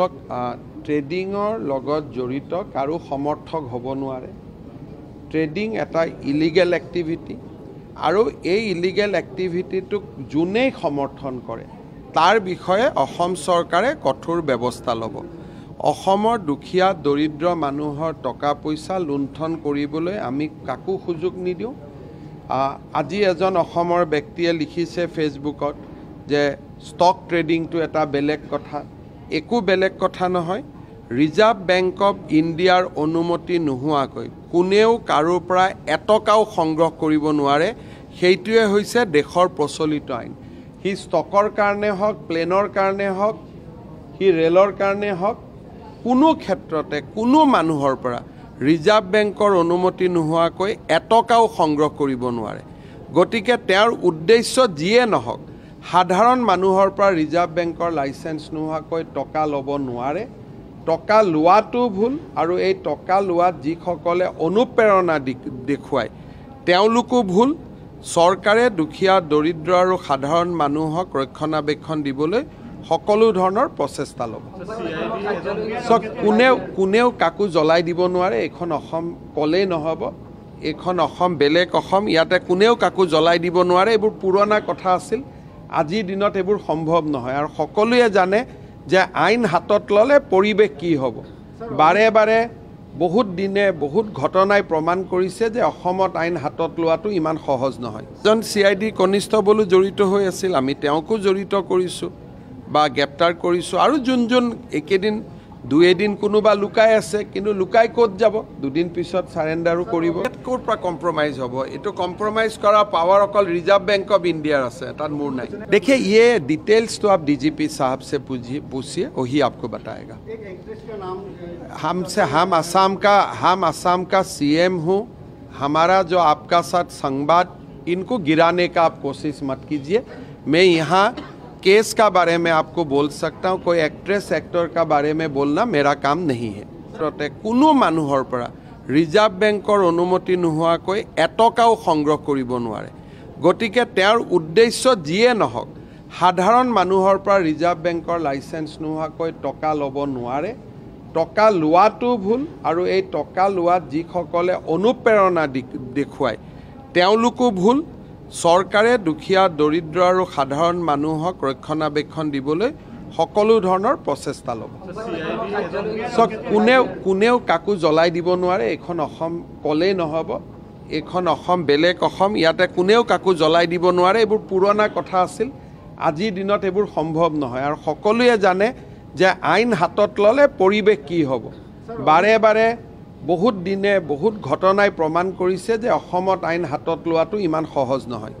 চক ট্ৰেডিঙৰ লগত জড়িত কাৰো সমৰ্থক হ'ব নোৱাৰে ট্ৰেডিং এটা ইলিগেল এক্টিভিটি আৰু এই ইলিগেল এক্টিভিটিটোক যোনেই সমৰ্থন কৰে তাৰ বিষয়ে অসম চৰকাৰে কঠোৰ ব্যৱস্থা ল'ব অসমৰ দুখীয়া দৰিদ্ৰ মানুহৰ টকা পইচা লুণ্ঠন কৰিবলৈ আমি কাকো সুযোগ নিদিওঁ আজি এজন অসমৰ ব্যক্তিয়ে লিখিছে ফেচবুকত যে ষ্টক ট্ৰেডিংটো এটা বেলেগ কথা একো বেলেগ কথা নহয় ৰিজাৰ্ভ বেংক অৱ ইণ্ডিয়াৰ অনুমতি নোহোৱাকৈ কোনেও কাৰো পৰা এটকাও সংগ্ৰহ কৰিব নোৱাৰে সেইটোৱে হৈছে দেশৰ প্ৰচলিত আইন সি ষ্টকৰ কাৰণে হওক প্লেনৰ কাৰণে হওক সি ৰে'লৰ কাৰণে হওক কোনো ক্ষেত্ৰতে কোনো মানুহৰ পৰা ৰিজাৰ্ভ বেংকৰ অনুমতি নোহোৱাকৈ এটকাও সংগ্ৰহ কৰিব নোৱাৰে গতিকে তেওঁৰ উদ্দেশ্য যিয়ে নহওক সাধাৰণ মানুহৰ পৰা ৰিজাৰ্ভ বেংকৰ লাইচেঞ্চ নোহোৱাকৈ টকা ল'ব নোৱাৰে টকা লোৱাটো ভুল আৰু এই টকা লোৱাত যিসকলে অনুপ্ৰেৰণা দেখুৱায় তেওঁলোকো ভুল চৰকাৰে দুখীয়া দৰিদ্ৰ আৰু সাধাৰণ মানুহক ৰক্ষণাবেক্ষণ দিবলৈ সকলো ধৰণৰ প্ৰচেষ্টা ল'ব চব কোনেও কোনেও কাকো জ্বলাই দিব নোৱাৰে এইখন অসম ক'লেই নহ'ব এইখন অসম বেলেগ অসম ইয়াতে কোনেও কাকো জ্বলাই দিব নোৱাৰে এইবোৰ পুৰণা কথা আছিল আজিৰ দিনত এইবোৰ সম্ভৱ নহয় আৰু সকলোৱে জানে যে আইন হাতত ল'লে পৰিৱেশ কি হ'ব বাৰে বাৰে বহুত দিনে বহুত ঘটনাই প্ৰমাণ কৰিছে যে অসমত আইন হাতত লোৱাটো ইমান সহজ নহয় এজন চি আই ডি কনিষ্টবলো জড়িত হৈ আছিল আমি তেওঁকো জড়িত কৰিছোঁ বা গ্ৰেপ্তাৰ কৰিছোঁ আৰু যোন যোন এইকেইদিন দুই এদিন কোনোবা লুকাই আছে কিন্তু লুকাই ক'ত যাব দুদিন পিছত চাৰেণ্ডাৰো কৰিব ক'ৰ পৰা কম্প্ৰমাইজ হ'ব এইটো কম্প্ৰমাইজ কৰা পাৱাৰ অকল ৰিজাৰ্ভ বেংক অফ ইণ্ডিয়াৰ আছে তাত মোৰ নাই দেখে ইয়ে ডিটেইলছটো আপ ডি জি পি চাহাবছে বুজি বুজিয়ে অহি আপকো বাটায়েগা হামছে eh, হাম আছাম কা হাম আছাম কা চি এম হো হামাৰা যো আপকা সাথ সংবাদ ইনকো গিৰাণে কা আপ কোচিছ মত কিজিয়ে মে ইহা केस का बारे में आपको बोल सकता हूँ कोई एक्ट्रेस एक्टर का बारे में बोलना मेरा काम नहीं है कानूर पर रिजार्व बैंकर अनुमति नोहक एटकाओ संग्रह नारे गति के उद्देश्य जिये नहक साधारण मानुर पर रिजार्व बैंक लाइसेंस नोहको टका लब नारे টকা লোৱাটো ভুল আৰু এই টকা লোৱাত যিসকলে অনুপ্ৰেৰণা দেখুৱায় তেওঁলোকো ভুল চৰকাৰে দুখীয়া দৰিদ্ৰ আৰু সাধাৰণ মানুহক ৰক্ষণাবেক্ষণ দিবলৈ সকলো ধৰণৰ প্ৰচেষ্টা ল'ব চব কোনেও কোনেও কাকো জ্বলাই দিব নোৱাৰে এইখন অসম ক'লেই নহ'ব এইখন অসম বেলেগ অসম ইয়াতে কোনেও কাকো জ্বলাই দিব নোৱাৰে এইবোৰ পুৰণা কথা আছিল আজিৰ দিনত এইবোৰ সম্ভৱ নহয় আৰু সকলোৱে জানে যে আইন হাতত ল'লে পৰিৱেশ কি হ'ব বাৰে বাৰে বহুত দিনে বহুত ঘটনাই প্ৰমাণ কৰিছে যে অসমত আইন হাতত লোৱাটো ইমান সহজ নহয়